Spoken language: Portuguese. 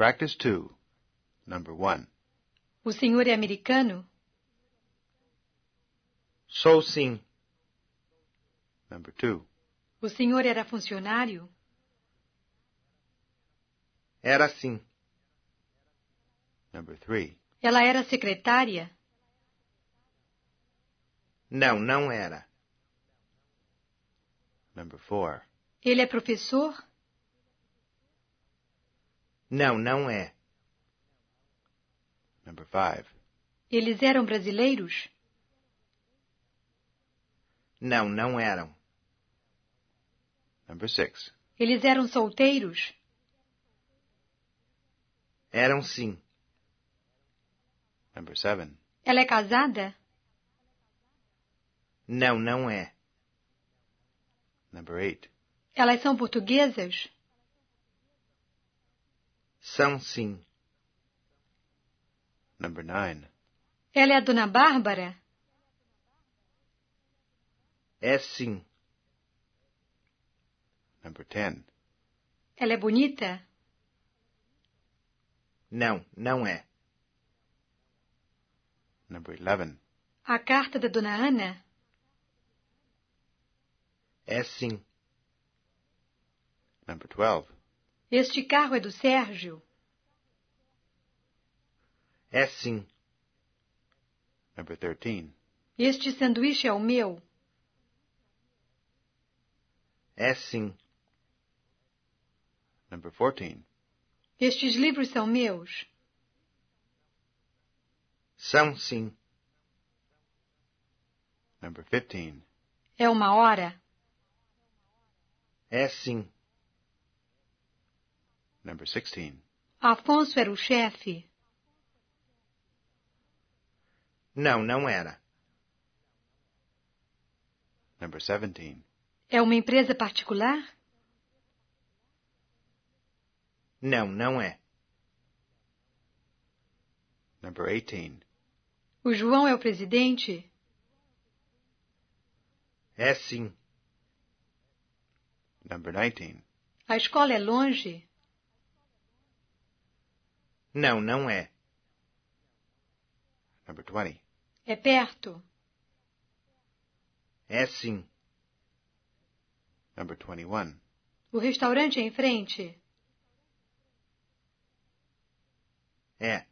Practice 2. Number 1. O senhor é americano? Sou sim. Number 2. O senhor era funcionário? Era sim. Number 3. Ela era secretária? Não, não era. Number 4. Ele é professor? Não. Não, não é. Number five. Eles eram brasileiros? Não, não eram. Number six. Eles eram solteiros? Eram sim. Number seven. Ela é casada? Não, não é. Number eight. Elas são portuguesas? São sim. Number nine. Ela é a dona Bárbara? É sim. Number ten. Ela é bonita? Não, não é. Number eleven. A carta da dona Ana? É sim. Number twelve. Este carro é do Sérgio? É sim. Number 13. Este sanduíche é o meu? É sim. Number 14. Estes livros são meus? São sim. Number 15. É uma hora? É sim. Number 16. Afonso era o chefe. Não, não era. Number 17. É uma empresa particular? Não, não é. Number 18. O João é o presidente? É sim. Number 19. A escola é longe? Não, não é. Number 20. É perto. É sim. Number 21. O restaurante é em frente. É.